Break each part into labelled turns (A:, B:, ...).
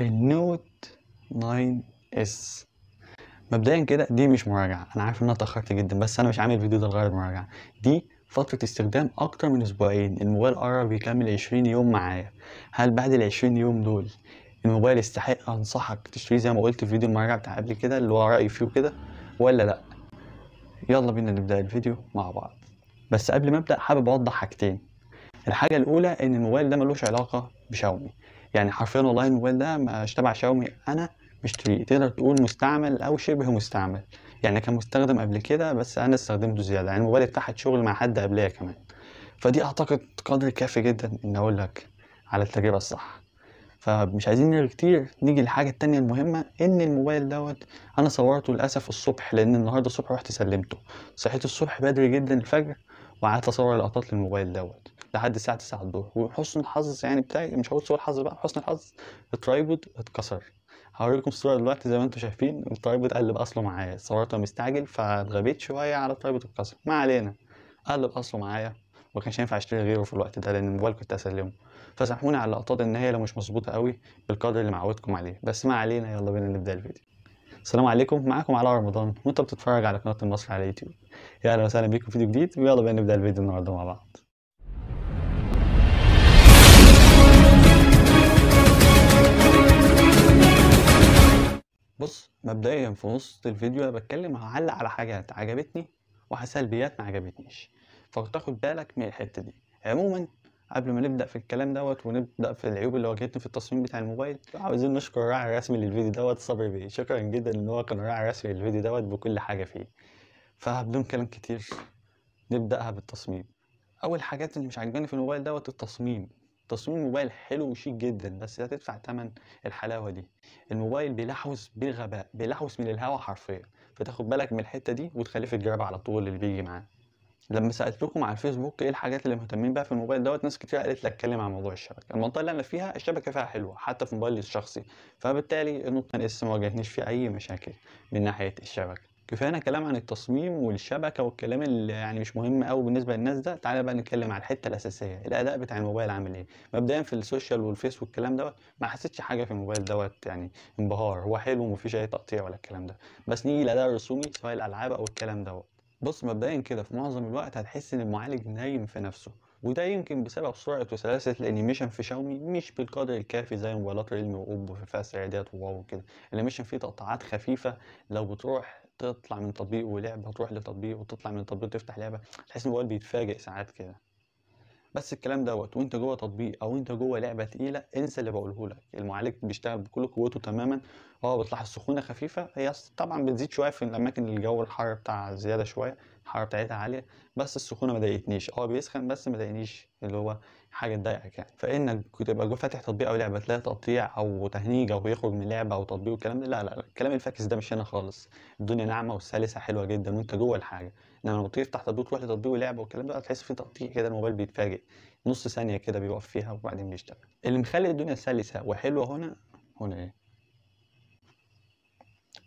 A: النوت 9 اس مبدئيا كده دي مش مراجعه انا عارف ان انا اتاخرت جدا بس انا مش عامل الفيديو ده لغاية مراجعه دي فترة استخدام أكتر من أسبوعين الموبايل قرب يكمل 20 يوم معايا هل بعد ال 20 يوم دول الموبايل يستحق أنصحك تشتريه زي ما قلت في فيديو المراجعة بتاع قبل كده اللي هو رأيي فيه كده ولا لأ يلا بينا نبدأ الفيديو مع بعض بس قبل ما أبدأ حابب أوضح حاجتين الحاجة الأولى إن الموبايل ده ملوش علاقة بشاومي يعني حرفيا والله الموبايل ده مش تبع شاومي انا مشتريه تقدر تقول مستعمل او شبه مستعمل يعني كان مستخدم قبل كده بس انا استخدمته زياده يعني الموبايل اتاحت شغل مع حد قبليه كمان فدي اعتقد قدر كافي جدا ان اقول لك على التجربه الصح فمش عايزين نرغي كتير نيجي للحاجه التانية المهمه ان الموبايل دوت انا صورته للاسف الصبح لان النهارده الصبح رحت سلمته صحيت الصبح بدري جدا الفجر وقعدت اصور لقطات للموبايل دوت لحد الساعه 9 الظهر وحسن الحظ يعني بتاعي مش هقول سوء الحظ بقى حسن الحظ الترايبود اتكسر هوريكم الصوره دلوقتي زي ما انتم شايفين الترايبود قلب اصله معايا صورته مستعجل فاتغبيت شويه على الترايبود اتكسر ما علينا قلب اصله معايا ما كانش ينفع اشتري غيره في الوقت ده لان الموبايل كنت اسلمه فسامحوني على اللقطات النهائيه لو مش مظبوطه قوي بالقدر اللي معودكم عليه بس ما علينا يلا بينا نبدا الفيديو السلام عليكم معاكم علاء رمضان وانت بتتفرج على قناه المصري على يوتيوب يا اهلا وسهلا بيكم فيديو جديد ويلا بينا نبدا الفيديو النهارده مع بعض بص مبدئيا في نص الفيديو انا بتكلم هعلق على حاجات عجبتني وسلبيات ما عجبتنيش فتاخد بالك من الحته دي عموما قبل ما نبدا في الكلام دوت ونبدا في العيوب اللي واجهتني في التصميم بتاع الموبايل عاوزين نشكر الراعي الرسمي للفيديو دوت صبري بيه شكرا جدا ان هو كان الراعي الرسمي للفيديو دوت بكل حاجه فيه فبدون كلام كتير نبداها بالتصميم اول حاجات اللي مش عاجباني في الموبايل دوت التصميم تصميم موبايل حلو وشيك جدا بس هتدفع تمن الحلاوه دي الموبايل بيلحوس بغباء بيلحوس من الهوا حرفيا فتاخد بالك من الحته دي وتخليك الجراب على طول اللي بيجي معاه لما سالتكم على الفيسبوك ايه الحاجات اللي مهتمين بيها في الموبايل دوت ناس كتير قالت لك اتكلم عن موضوع الشبكه المنطقه اللي انا فيها الشبكه فيها حلوه حتى في موبايلي الشخصي فبالتالي النقطه اس ما واجهتنيش فيها اي مشاكل من ناحيه الشبكه كفاية كلام عن التصميم والشبكة والكلام اللي يعني مش مهم قوي بالنسبة للناس ده تعالى بقى نتكلم على الحتة الأساسية الأداء بتاع الموبايل عامل إيه مبدئيا في السوشيال والفيس والكلام دوت ما حسيتش حاجة في الموبايل دوت يعني انبهار هو حلو ومفيش أي تقطيع ولا الكلام ده بس نيجي للأداء الرسومي سواء الألعاب أو الكلام دوت بص مبدئيا كده في معظم الوقت هتحس إن المعالج نايم في نفسه وده يمكن بسبب سرعة وسلاسة الانيميشن في شاومي مش بالقدر الكافي زي موبايلات ريلمي واوبو في فاس السعرية وواو وكده، الانيميشن فيه تقطعات خفيفة لو بتروح تطلع من تطبيق ولعبه تروح لتطبيق وتطلع من تطبيق تفتح لعبه تحس الموبايل بيتفاجئ ساعات كده بس الكلام دوت وانت جوه تطبيق او انت جوه لعبه تقيله انسى اللي بقوله لك المعالج بيشتغل بكل قوته تماما اه بتلاحظ سخونه خفيفه هي طبعا بتزيد شويه في الاماكن اللي الجو الحر بتاع زياده شويه الحراره بتاعتها عاليه بس السخونه ما ضايقتنيش اه بيسخن بس ما ضايقنيش اللي هو حاجه تضايقك يعني فانك تبقى جوه فاتح تطبيق او لعبه تلاقي تقطيع او تهنيجه ويخرج من لعبه او تطبيق والكلام ده لا لا الكلام الفاكس ده مش هنا خالص الدنيا ناعمه وسلسه حلوه جدا وانت جوه الحاجه انما لما تفتح تطبيق تروح لتطبيق ولعبه والكلام ده تحس في تقطيع كده الموبايل بيتفاجئ نص ثانيه كده بيوقف فيها وبعدين بيشتغل اللي مخلي الدنيا سلسه وحلوه هنا هنا ايه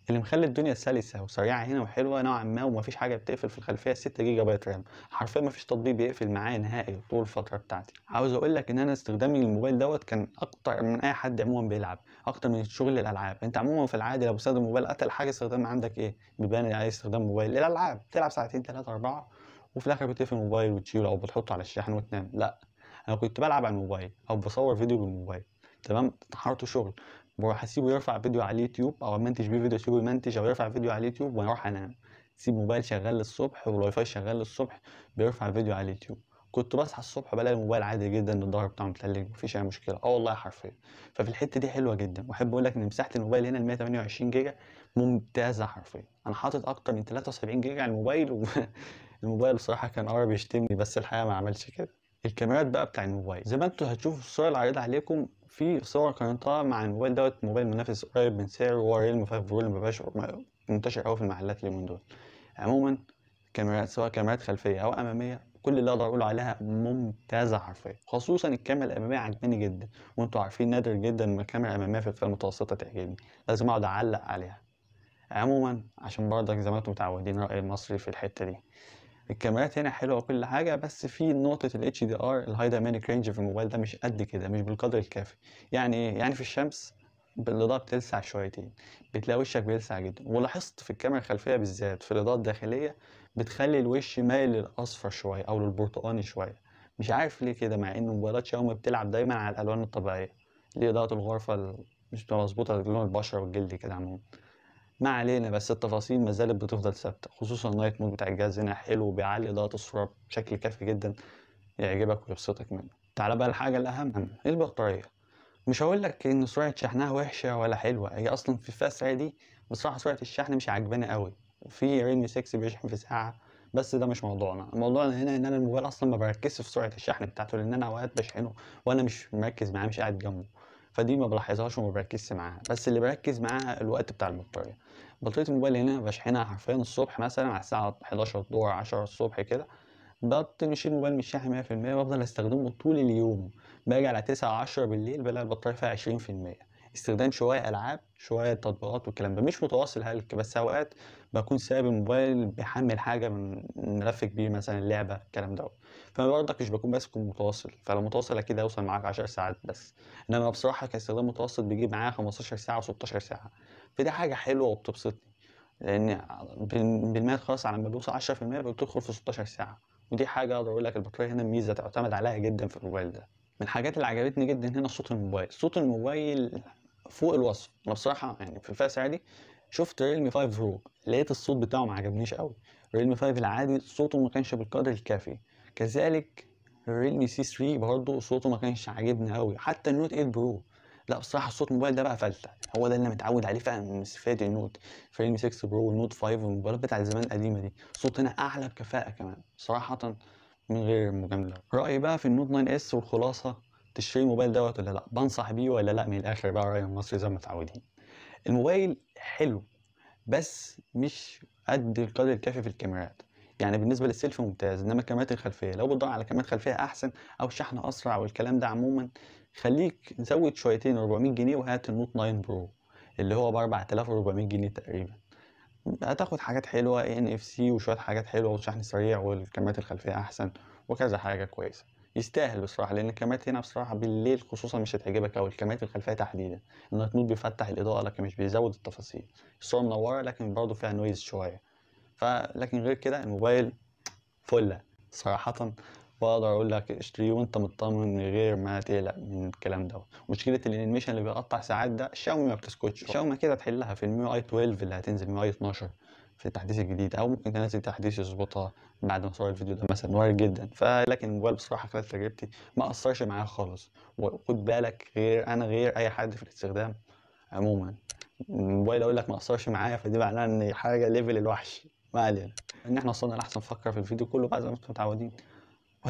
A: اللي مخلي الدنيا سلسه وسريعه هنا وحلوه نوعا ما ومفيش حاجه بتقفل في الخلفيه 6 جيجا بايت رام حرفيا مفيش تطبيق بيقفل معايا نهائي طول الفتره بتاعتي عاوز اقول لك ان انا استخدامي للموبايل دوت كان اكتر من اي حد عموما بيلعب اكتر من شغل الالعاب انت عموما في العادي لو بتستخدم موبايل قتل حاجه استخدام عندك ايه بيبان عليه استخدام موبايل الالعاب تلعب ساعتين ثلاثه اربعه وفي الاخر بتقفل الموبايل وتشيله او بتحطه على الشاحن وتنام لا انا كنت بلعب على الموبايل او بصور فيديو بالموبايل تمام حرته شغل وهسيبه يرفع فيديو على اليوتيوب او امنتج بيه فيديو اسيبه يمنتج او يرفع فيديو على اليوتيوب واروح انام سيب موبايل شغال للصبح والواي فاي شغال للصبح بيرفع فيديو على اليوتيوب كنت بصحى الصبح بلاقي الموبايل عادي جدا الضهر بتاعه متلج مفيش اي مشكله اه والله حرفيا ففي الحته دي حلوه جدا واحب اقول لك ان مساحه الموبايل هنا ال 128 جيجا ممتازه حرفيا انا حاطط اكتر من 73 جيجا على الموبايل و... الموبايل بصراحه كان قرب يشتمني بس الحقيقه ما عملش كده الكاميرات بقى بتاع الموبايل زي ما انتوا هتشوفوا الصوره اللي عليكم في صور قارنتها مع الموبايل دوت موبايل منافس قريب من سعره هو ريلمي 5 برو اللي مبقاش منتشر أوي في المحلات اليومين دول عموما كاميرات سواء كاميرات خلفية أو أمامية كل اللي اقدر اقوله عليها ممتازه حرفيا خصوصا الكاميرا الاماميه عجباني جدا وانتوا عارفين نادر جدا ما الكاميرا الاماميه في الفئه المتوسطه تعجبني لازم اقعد اعلق عليها عموما عشان برضك زي ما انتم متعودين راي المصري في الحته دي الكاميرات هنا حلوه وكل حاجه بس في نقطه الاتش دي ار الهاي دايناميك رينج في الموبايل ده مش قد كده مش بالقدر الكافي يعني ايه يعني في الشمس الاضاءه بتلسع شويتين بتلاقي وشك بيلسع جدا ولاحظت في الكاميرا الخلفيه بالذات في الاضاءه الداخليه بتخلي الوش مايل للاصفر شويه او للبرتقاني شويه مش عارف ليه كده مع ان موبايلات شاومي بتلعب دايما على الالوان الطبيعيه ليه اضاءه الغرفه مش بتبقى مظبوطه لون البشره والجلد كده عموما ما علينا بس التفاصيل ما زالت بتفضل ثابته خصوصا النايت مود بتاع الجهاز هنا حلو وبيعلي ضغط الصوره بشكل كافي جدا يعجبك ويبسطك منه تعال بقى الحاجه الاهم ايه البطاريه مش هقول لك ان سرعه شحنها وحشه ولا حلوه هي اصلا في الفئه دي بصراحه سرعه الشحن مش عاجباني قوي في ريلمي 6 بيشحن في ساعه بس ده مش موضوعنا موضوعنا هنا ان انا الموبايل اصلا ما بركزش في سرعه الشحن بتاعته لان انا اوقات بشحنه وانا مش مركز معاه مش قاعد جنبه فدي ما بلاحظهاش وما بركزش معاها بس اللي بركز معاها الوقت بتاع البطاريه بطاريه الموبايل هنا بشحنها حرفيا الصبح مثلا على الساعه 11 الظهر 10 الصبح كده بطل بشيل الموبايل مش شاحن 100% بفضل استخدمه طول اليوم باجي على 9 10 بالليل بلاقي البطاريه فيها 20% استخدام شويه العاب شويه تطبيقات والكلام ده مش متواصل هلك بس اوقات بكون سايب الموبايل بحمل حاجه من ملف كبير مثلا لعبه الكلام دوت فانا برضك مش بكون ماسك متواصل فلو متواصل اكيد هيوصل معاك 10 ساعات بس انما بصراحه كاستخدام متوسط بيجيب معايا 15 ساعه و16 ساعه فدي حاجه حلوه وبتبسطني لان بالمية خلاص على ما بيوصل 10% بتدخل في 16 ساعه ودي حاجه اقدر اقول لك البطاريه هنا ميزه تعتمد عليها جدا في الموبايل ده من الحاجات اللي عجبتني جدا هنا صوت الموبايل صوت الموبايل فوق الوصف انا بصراحه يعني في الفئه عادي شفت ريلمي 5 برو لقيت الصوت بتاعه ما عجبنيش قوي ريلمي 5 العادي صوته ما كانش بالقدر الكافي كذلك ريلمي سي 3 برضه صوته ما كانش عاجبني قوي حتى النوت 8 برو لا بصراحه صوت الموبايل ده بقى فلتة هو ده اللي متعود عليه فعلا من استفادة النوت فريلمي 6 برو والنوت 5 والموبايلات بتاع زمان القديمه دي صوت هنا اعلى بكفاءه كمان صراحه من غير مجامله رايي بقى في النوت 9 اس والخلاصه تشتري الموبايل دوت ولا لا بنصح بيه ولا لا من الاخر بقى راي المصري زي ما متعودين الموبايل حلو بس مش قد القدر الكافي في الكاميرات يعني بالنسبه للسيلفي ممتاز انما الكاميرات الخلفيه لو بتدور على كاميرات خلفيه احسن او شحن اسرع والكلام ده عموما خليك زود شويتين 400 جنيه وهات النوت 9 برو اللي هو ب 4400 جنيه تقريبا هتاخد حاجات حلوه ان اف سي وشويه حاجات حلوه وشحن سريع والكاميرات الخلفيه احسن وكذا حاجه كويسه يستاهل بصراحه لان الكاميرات هنا بصراحه بالليل خصوصا مش هتعجبك او الكاميرات الخلفيه تحديدا انه النور بيفتح الاضاءه لكن مش بيزود التفاصيل الصوره منوره لكن برضه فيها نويز شويه فلكن غير كده الموبايل فله صراحه واقدر اقول لك اشتريه وانت مطمن من غير ما تقلق من الكلام ده مشكله الانيميشن اللي بيقطع ساعات ده شاومي ما بتسكتش شاومي كده تحلها في الميو اي 12 اللي هتنزل ميو اي 12 في التحديث الجديد او ممكن تنزل تحديث يظبطها بعد ما صور الفيديو ده مثلا وارد جدا فلكن الموبايل بصراحه خلال تجربتي ما اثرش معايا خالص وخد بالك غير انا غير اي حد في الاستخدام عموما الموبايل اقول لك ما اثرش معايا فدي معناها ان حاجه ليفل الوحش ما علينا ان احنا وصلنا لاحسن فكره في الفيديو كله بعد ما انتم متعودين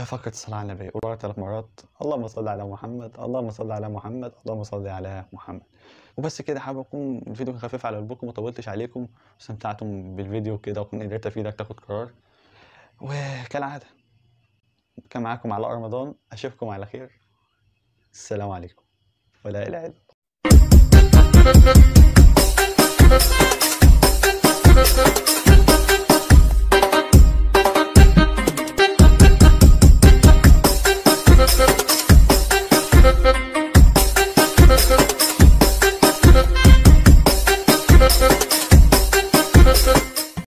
A: فكرت الصلاة على النبي وقرأت ثلاث مرات اللهم صل على محمد اللهم صل على محمد اللهم صل على محمد وبس كده حابب اكون الفيديو كان خفيف على قلبكم طولتش عليكم واستمتعتم بالفيديو كده وكنت قدرت افيدك تاخد قرار وكالعاده كان معاكم علاء رمضان اشوفكم على خير السلام عليكم ولا اله الا الله